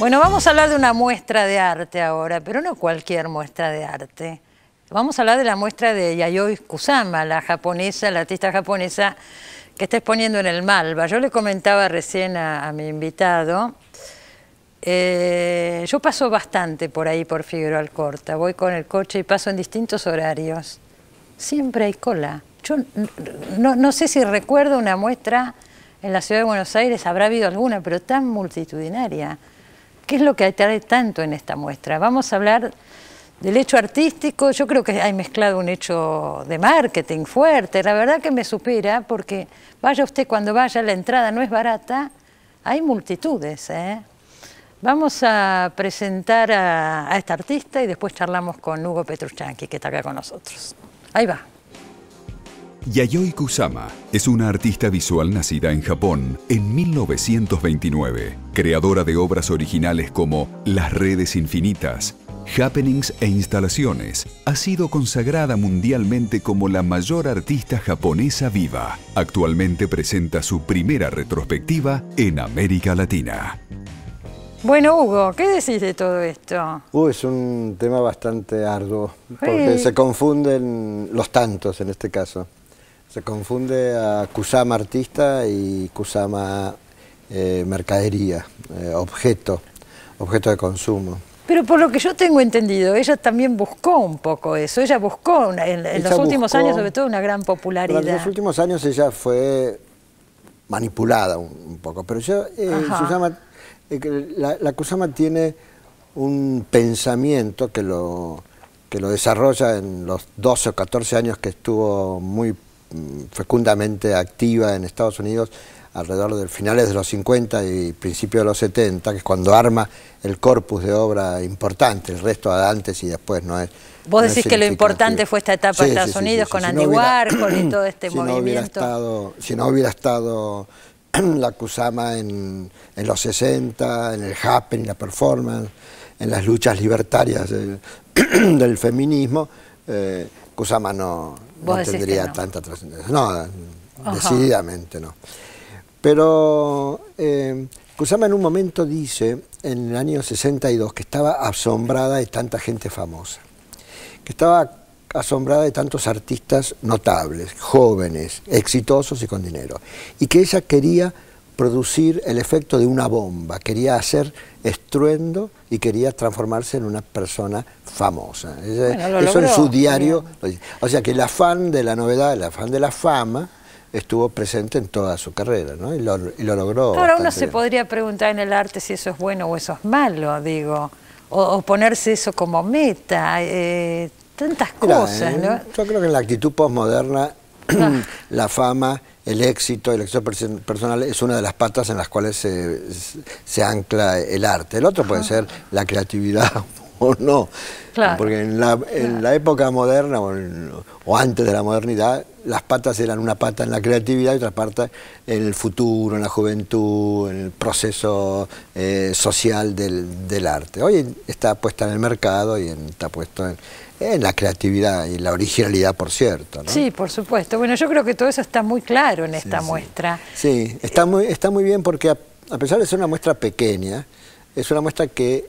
Bueno, vamos a hablar de una muestra de arte ahora, pero no cualquier muestra de arte. Vamos a hablar de la muestra de Yayoi Kusama, la japonesa, la artista japonesa que está exponiendo en el Malva. Yo le comentaba recién a, mi invitado, eh, yo paso bastante por ahí, por Figueroa Alcorta, voy con el coche y paso en distintos horarios. Siempre hay cola. Yo no, sé si recuerdo una muestra en la ciudad de Buenos Aires, habrá habido alguna, pero tan multitudinaria. ¿Qué es lo que atrae tanto en esta muestra? Vamos a hablar del hecho artístico, yo creo que hay mezclado un hecho de marketing fuerte, la verdad que me supera porque vaya usted cuando vaya, la entrada no es barata, hay multitudes. ¿eh? Vamos a presentar a, a esta artista y después charlamos con Hugo Petruchanqui, que está acá con nosotros. Ahí va. Yayoi Kusama es una artista visual nacida en Japón en 1929, creadora de obras originales como Las redes infinitas, Happenings e instalaciones. Ha sido consagrada mundialmente como la mayor artista japonesa viva. Actualmente presenta su primera retrospectiva en América Latina. Bueno, Hugo, ¿qué decís de todo esto? Uh, es un tema bastante arduo, porque se confunden los tantos en este caso. Se confunde a Kusama artista y Kusama eh, mercadería, eh, objeto, objeto de consumo. Pero por lo que yo tengo entendido, ella también buscó un poco eso. Ella buscó en, los últimos años, sobre todo, una gran popularidad. En los últimos años ella fue manipulada un, poco. Pero yo, eh, la, Kusama tiene un pensamiento que lo, que lo desarrolla en los 12 o 14 años que estuvo muy Mm, fecundamente activa en Estados Unidos alrededor de finales de los 50 y principios de los 70, que es cuando arma el corpus de obra importante, el resto antes y después no es. Vos decís que lo importante fue esta etapa de Estados Unidos con si Andy Warhol y todo este movimiento. estado, si no hubiera estado la Kusama en, los 60, en el Happen, la performance, en las luchas libertarias del, feminismo, eh, Kusama no, no tendría tanta trascendencia. No, decididamente no. Pero eh, Kusama en un momento dice, en el año 62, que estaba asombrada de tanta gente famosa, que estaba asombrada de tantos artistas notables, jóvenes, exitosos y con dinero, y que ella quería producir el efecto de una bomba, quería hacer estruendo y quería transformarse en una persona famosa. Eso en su diario. O sea que el afán de la novedad, el afán de la fama, estuvo presente en toda su carrera, ¿no? Y lo, logró. Ahora uno se podría preguntar en el arte si eso es bueno o eso es malo, digo, o, ponerse eso como meta, eh, tantas cosas, eh, Yo creo que en la actitud postmoderna ah. la fama el éxito y éxito personal es una de las patas en las cuales se, ancla el arte. El otro puede ser la creatividad o no. Porque en la, en la, época moderna o, antes de la modernidad, las patas eran una pata en la creatividad y otra pata en el futuro, en la juventud, en el proceso eh, social del, arte. Hoy está puesta en el mercado y está puesto en, en la creatividad y la originalidad, por cierto. Sí, por supuesto. Bueno, yo creo que todo eso está muy claro en esta muestra. Sí. está, muy, está muy bien porque a pesar de ser una muestra pequeña, es una muestra que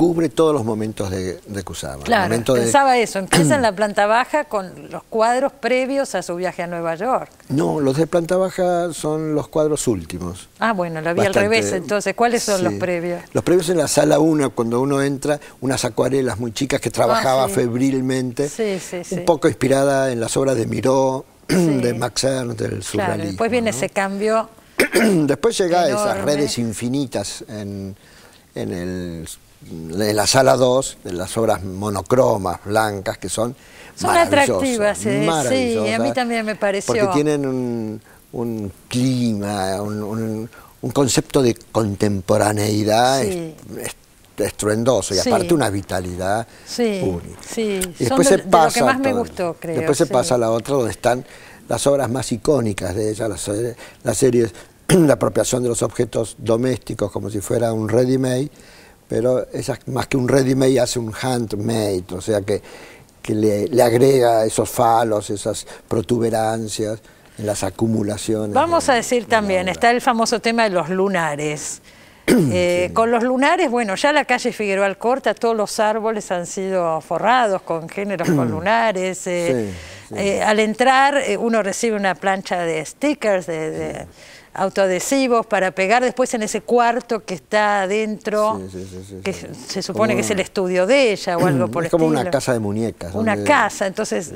cubre todos los momentos de, de Kusama. Claro, pensaba eso, empieza en la planta baja con los cuadros previos a su viaje a Nueva York. No, los de planta baja son los cuadros últimos. Ah, bueno, lo vi al revés entonces, ¿cuáles son los previos? Los previos en la sala 1, cuando uno entra, unas acuarelas muy chicas que trabajaba ah, sí. febrilmente, sí, un poco inspirada en las obras de Miró, de Max Ernst, del surrealismo. Claro, después viene ese cambio Después llega a esas redes infinitas en el en la sala 2, de las obras monocromas, blancas, que son, son atractivas, ¿eh? sí, a mí también me pareció. Porque tienen un, clima, un, concepto de contemporaneidad estruendoso y aparte una vitalidad única. Sí, y después se pasa lo que más me gustó, creo. Después se pasa a la otra donde están las obras más icónicas de ella, las, las series, la apropiación de los objetos domésticos como si fuera un ready-made, pero es más que un ready-made hace un handmade, o sea que, le, agrega esos falos, esas protuberancias, en las acumulaciones. Vamos a decir también, está el famoso tema de los lunares. Eh, con los lunares, bueno, ya la calle Figueroa Alcorta, todos los árboles han sido forrados con géneros con lunares. Eh, eh, al entrar, uno recibe una plancha de stickers, de autoadhesivos para pegar después en ese cuarto que está adentro, que se supone que es el estudio de ella o algo por el estilo. Es como una casa de muñecas. Una casa, entonces...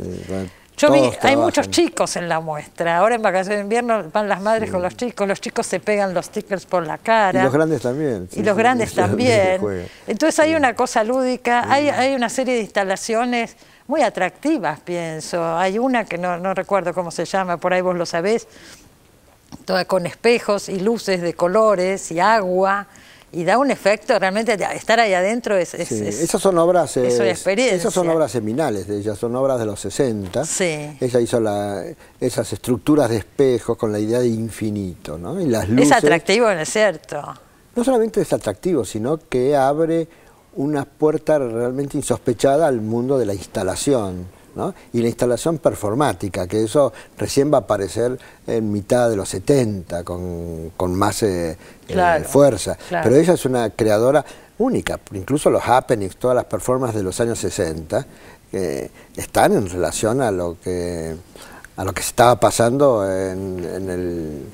yo hay muchos chicos en la muestra. Ahora en vacaciones de invierno van las madres con los chicos. Los chicos se pegan los stickers por la cara. Y los grandes también. y los grandes también. Entonces hay una cosa lúdica. Hay, hay una serie de instalaciones muy atractivas, pienso. Hay una que no, no recuerdo cómo se llama, por ahí vos lo sabés, toda con espejos y luces de colores y agua y da un efecto realmente estar ahí adentro es, esas son obras eh, esas son obras seminales de ella son obras de los 60 ella hizo la, esas estructuras de espejos con la idea de infinito las luces, es atractivo no es cierto no solamente es atractivo sino que abre una puerta realmente insospechada al mundo de la instalación y la instalación performática, que eso recién va a aparecer en mitad de los 70 con, más eh, eh, fuerza. Pero ella es una creadora única, incluso los happenings, todas las performances de los años 60, eh, están en relación a lo que a lo que se estaba pasando en,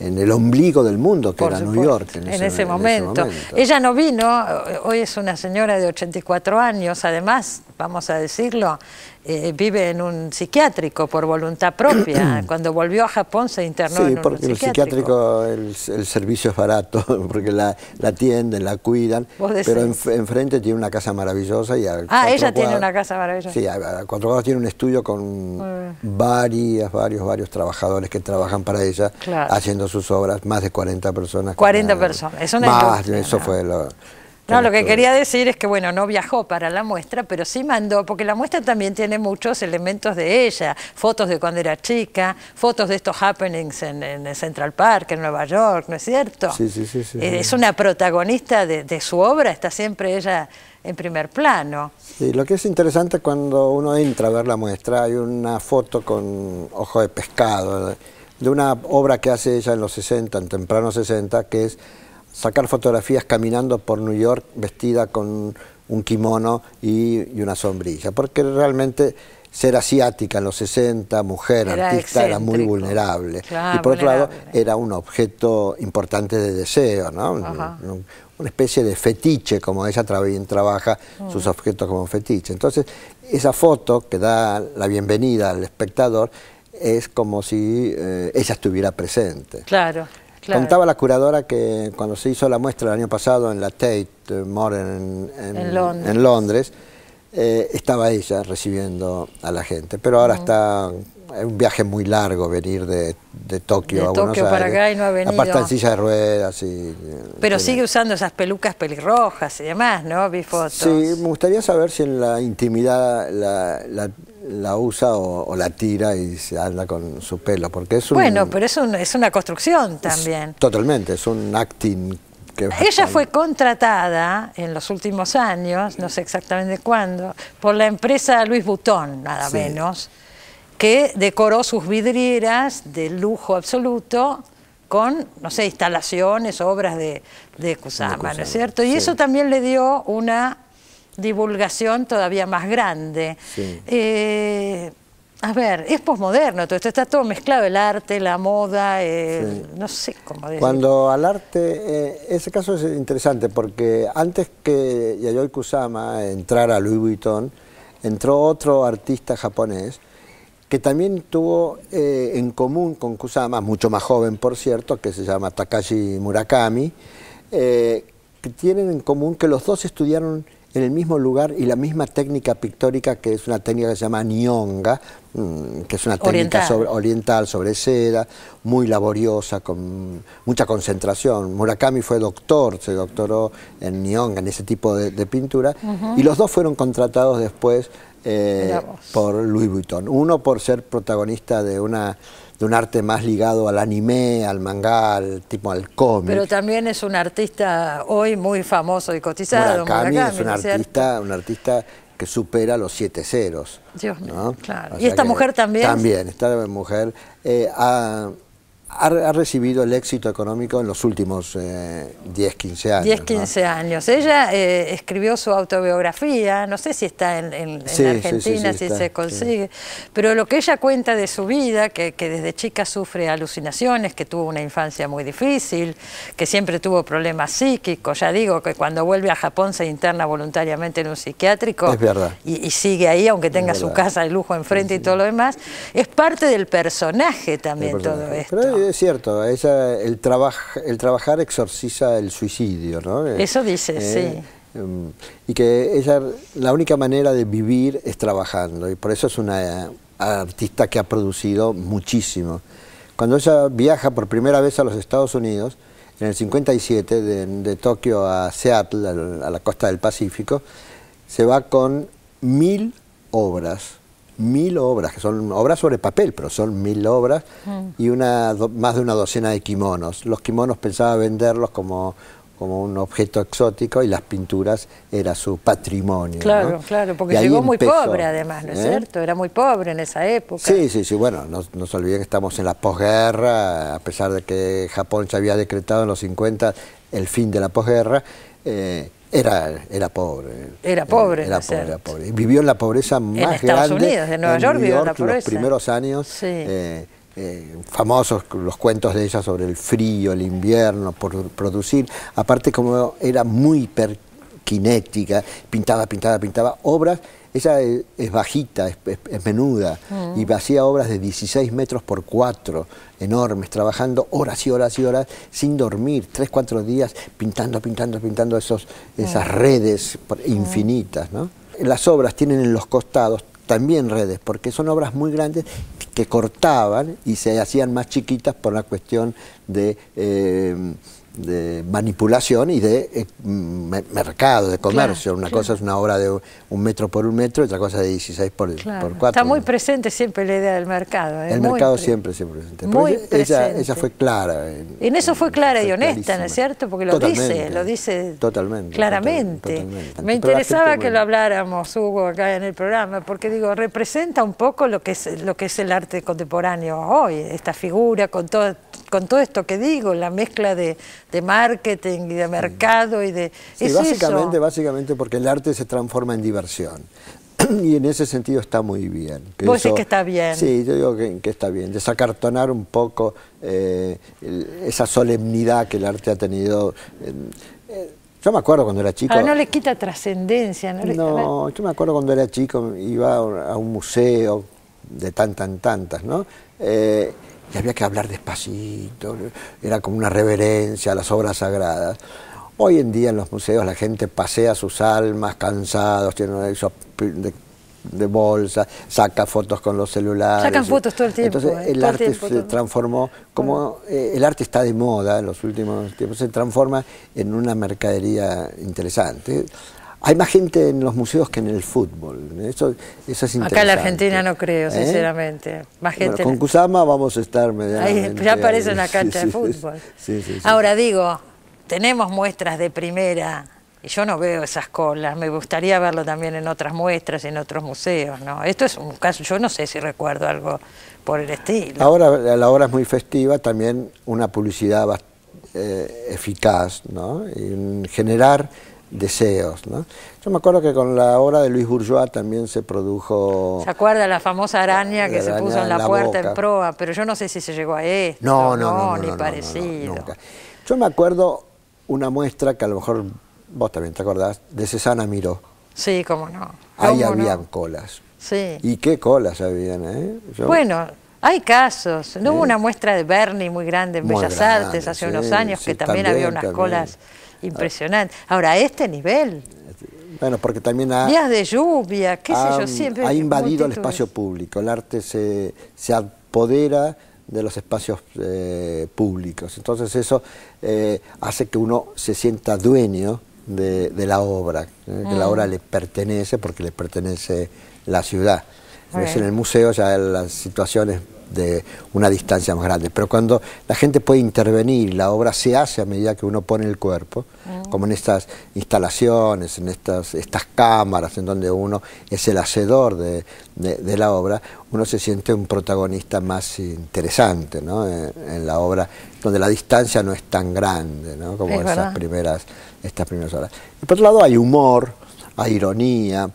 el ombligo del mundo, que era New York. En, en, ese, momento. Ella no vino, hoy es una señora de 84 años, además vamos a decirlo, eh, vive en un psiquiátrico por voluntad propia. Cuando volvió a Japón se internó en un, porque un psiquiátrico. el psiquiátrico, el, servicio es barato, porque la, la atienden, la cuidan, pero enfrente tiene una casa maravillosa. y a Ah, ella tiene una casa maravillosa. Sí, a, cuatro cuadros tiene un estudio con varias, varios, varios trabajadores que trabajan para ella, haciendo sus obras, más de 40 personas. 40 personas, es Más, eso fue lo... No, lo que quería decir es que, bueno, no viajó para la muestra, pero sí mandó, porque la muestra también tiene muchos elementos de ella, fotos de cuando era chica, fotos de estos happenings en, el Central Park, en Nueva York, ¿no es cierto? Sí, sí, sí. Eh, sí es una protagonista de, de su obra, está siempre ella en primer plano. Sí, lo que es interesante cuando uno entra a ver la muestra, hay una foto con ojo de pescado, de una obra que hace ella en los 60, en temprano 60, que es sacar fotografías caminando por New York vestida con un kimono y, una sombrilla, porque realmente ser asiática en los 60, mujer, artista, era muy vulnerable. y por otro lado, era un objeto importante de deseo, ¿no? Una especie de fetiche, como ella trabaja sus mm. objetos como fetiche. Entonces, esa foto que da la bienvenida al espectador es como si eh, ella estuviera presente. Claro. Contaba la curadora que cuando se hizo la muestra el año pasado en la Tate eh, Modern en, Londres, eh, estaba ella recibiendo a la gente, pero ahora está es un viaje muy largo venir de, de Tokio de a Tokio para acá y no venido. Aparte de ruedas y... Pero sigue usando esas pelucas pelirrojas y demás, ¿no? Vi fotos. Sí, me gustaría saber si en la intimidad la, usa o, la tira y se anda con su pelo, porque es Bueno, pero es, es una construcción también. totalmente, es un acting ella fue contratada en los últimos años, no sé exactamente cuándo, por la empresa Luis Butón, nada sí. menos que decoró sus vidrieras de lujo absoluto con, no sé, instalaciones, obras de, Kusama, ¿no es cierto? Y eso también le dio una divulgación todavía más grande. Eh, a ver, es posmoderno, todo esto está todo mezclado, el arte, la moda, eh, no sé cómo decirlo. Cuando al arte, eh, ese caso es interesante porque antes que Yayoi Kusama entrara a Louis Vuitton, entró otro artista japonés que también tuvo eh, en común con Kusama, mucho más joven por cierto, que se llama Takashi Murakami, eh, que tienen en común que los dos estudiaron en el mismo lugar y la misma técnica pictórica, que es una técnica que se llama Nyonga, mm, que es una técnica oriental sobre, seda, muy laboriosa, con mucha concentración. Murakami fue doctor, se doctoró en Nyonga, en ese tipo de, pintura, y los dos fueron contratados después eh, por Louis Vuitton. Uno por ser protagonista de una de un arte más ligado al anime, al manga, al tipo al cómic. Pero también es un artista hoy muy famoso y cotizado. es un artista, que supera los siete ceros. Dios mío, y esta mujer también. También, esta mujer eh, ha ha, recibido el éxito económico en los últimos 10, eh, 15 años. 10, 15 años. Ella eh, escribió su autobiografía, no sé si está en, Argentina, si se consigue, pero lo que ella cuenta de su vida, que, desde chica sufre alucinaciones, que tuvo una infancia muy difícil, que siempre tuvo problemas psíquicos, ya digo que cuando vuelve a Japón se interna voluntariamente en un psiquiátrico Y, y, sigue ahí, aunque tenga su casa de lujo enfrente y todo lo demás, es parte del personaje también todo esto. Sí, es cierto. el, trabajar exorciza el suicidio, ¿no? Eh, eso dice, eh, sí. Em, y que ella, la única manera de vivir es trabajando. Y por eso es una eh, artista que ha producido muchísimo. Cuando ella viaja por primera vez a los Estados Unidos, en el 57, de, de Tokio a Seattle, a la costa del Pacífico, se va con mil obras mil obras, que son obras sobre papel, pero son mil obras, mm. y una, más de una docena de kimonos. Los kimonos pensaba venderlos como, como un objeto exótico y las pinturas era su patrimonio. Claro, claro, porque llegó muy pobre además, ¿no es ¿eh? cierto? Era muy pobre en esa época. Sí, sí, sí, bueno, no, no se olviden que estamos en la posguerra, a pesar de que Japón se había decretado en los 50 el fin de la posguerra. Eh, era, era pobre. Era pobre. vivió en la pobreza más en Estados grande. Unidos, en Nueva York, vivió en la pobreza. Los primeros años. Eh, eh, famosos los cuentos de ella sobre el frío, el invierno, por producir. Aparte, como era muy hiperkinética, pintaba, pintaba, pintaba obras ella es, bajita, es, menuda, mm. y hacía obras de 16 metros por 4, enormes, trabajando horas y horas y horas, sin dormir, Tres, cuatro días, pintando, pintando, pintando esos, mm. esas redes mm. infinitas. Las obras tienen en los costados también redes, porque son obras muy grandes que cortaban y se hacían más chiquitas por la cuestión de... Eh, de manipulación y de eh, mercado, de comercio. una cosa es una obra de un metro por un metro, otra cosa de 16 por, Está muy presente siempre la idea del mercado. ¿eh? El mercado siempre, siempre presente. Muy ella, fue clara. En, eso fue clara y honesta, ¿no es cierto? Porque lo dice, lo dice claramente. Me interesaba que lo habláramos, Hugo, acá en el programa, porque digo, representa un poco lo que es, lo que es el arte contemporáneo hoy, esta figura con todo con todo esto que digo, la mezcla de, marketing y de mercado y de... Sí, básicamente, básicamente porque el arte se transforma en diversión y en ese sentido está muy bien. Que Vos que está bien. Sí, yo digo que, está bien. Desacartonar un poco eh, esa solemnidad que el arte ha tenido. Eh, eh, yo me acuerdo cuando era chico. Ah, no le quita trascendencia. No, no yo me acuerdo cuando era chico, iba a un museo de tan, tantas, ¿no? y había que hablar despacito, era como una reverencia a las obras sagradas. Hoy en día en los museos la gente pasea sus almas cansados, tiene una de, bolsa, saca fotos con los celulares. Sacan fotos todo el tiempo. Entonces eh, el arte se transformó, como eh, el arte está de moda en los últimos tiempos, se transforma en una mercadería interesante. Hay más gente en los museos que en el fútbol. Eso, es Acá en la Argentina no creo, ¿Eh? sinceramente. gente. con Kusama vamos a estar medianamente. Ahí, ya aparece una cancha de fútbol. Ahora digo, tenemos muestras de primera. Y yo no veo esas colas. Me gustaría verlo también en otras muestras, en otros museos. ¿no? Esto es un caso. Yo no sé si recuerdo algo por el estilo. Ahora la hora es muy festiva. También una publicidad eh, eficaz ¿no? generar deseos. ¿no? Yo me acuerdo que con la obra de Luis Bourgeois también se produjo... ¿Se acuerda la famosa araña que se puso en la, puerta en proa? Pero yo no sé si se llegó a esto. No, no, no, ni parecido. Yo me acuerdo una muestra que a lo mejor vos también te acordás, de Cesana Miró. Sí, cómo no. Ahí habían colas. Sí. ¿Y qué colas habían? Eh? Bueno, hay casos. No hubo ¿Eh? una muestra de Bernie muy grande en Bellas Artes hace unos años que también, había unas colas Impresionante. Ahora, a este nivel. Bueno, porque también Días de lluvia, qué sé yo, siempre... Ha invadido el espacio público, el arte se, se apodera de los espacios eh, públicos. Entonces eso eh, hace que uno se sienta dueño de, la obra, eh, que la ah. obra le pertenece porque le pertenece la ciudad. En el museo ya las situaciones de una distancia más grande. Pero cuando la gente puede intervenir, la obra se hace a medida que uno pone el cuerpo, mm. como en estas instalaciones, en estas, estas cámaras en donde uno es el hacedor de, de, la obra, uno se siente un protagonista más interesante ¿no? Eh, en, la obra, donde la distancia no es tan grande ¿no? como en primeras, estas primeras horas... por otro lado hay humor, hay ironía,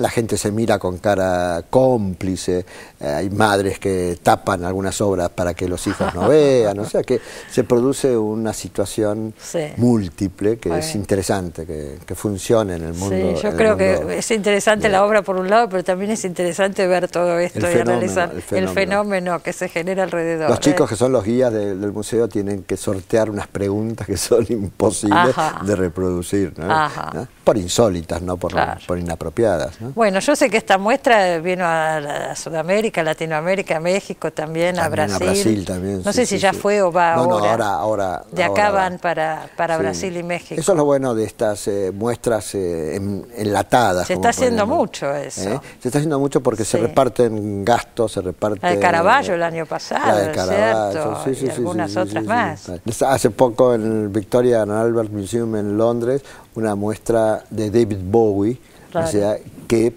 la gente se mira con cara cómplice, eh, hay madres que tapan algunas obras para que los hijos no vean, o sea que se produce una situación múltiple que es interesante, que, que, funciona en el mundo. Sí, yo creo que es interesante la obra por un lado, pero también es interesante ver todo esto y analizar el fenómeno. que se genera alrededor. Los chicos ¿eh? que son los guías del museo tienen que sortear unas preguntas que son imposibles de reproducir. ¿Ah? por insólitas, no por, por inapropiadas. Bueno, yo sé que esta muestra vino a, Sudamérica, Latinoamérica, México también, a Brasil. también, no sé si ya fue o va ahora. No, ahora, ahora. De acá van para, para Brasil y México. Eso es lo bueno de estas eh, muestras eh, enlatadas. Se está haciendo mucho eso. ¿Eh? Se está haciendo mucho porque se reparten gastos, se reparten... La de Caravaggio el año pasado, sí, y algunas otras más. Hace poco en el Victoria and Albert Museum en Londres una muestra de David Bowie, o sea, que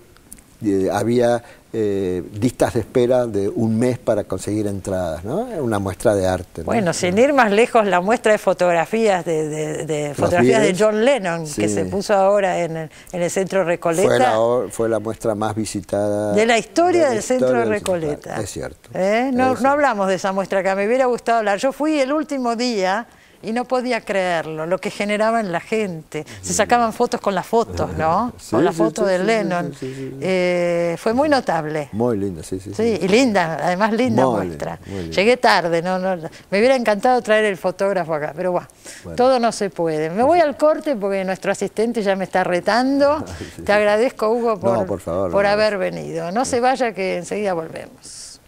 eh, había eh, listas de espera de un mes para conseguir entradas, ¿no? Una muestra de arte. Bueno, sin ir más lejos, la muestra de fotografías de, fotografías de John Lennon que se puso ahora en el, en el Centro Recoleta. Fue la, muestra más visitada de la historia del Centro Recoleta. Es cierto. ¿Eh? No, no hablamos de esa muestra que me hubiera gustado hablar. Yo fui el último día y no podía creerlo, lo que generaba en la gente. Se sacaban fotos con las fotos, ¿no? con la foto de Lennon. Eh, fue muy notable. Muy linda, sí, sí. Sí, y linda, además linda muestra. Llegué tarde, no, me hubiera encantado traer el fotógrafo acá, pero bueno, todo no se puede. Me voy al corte porque nuestro asistente ya me está retando. Te agradezco, Hugo, por, por haber venido. No se vaya que enseguida volvemos.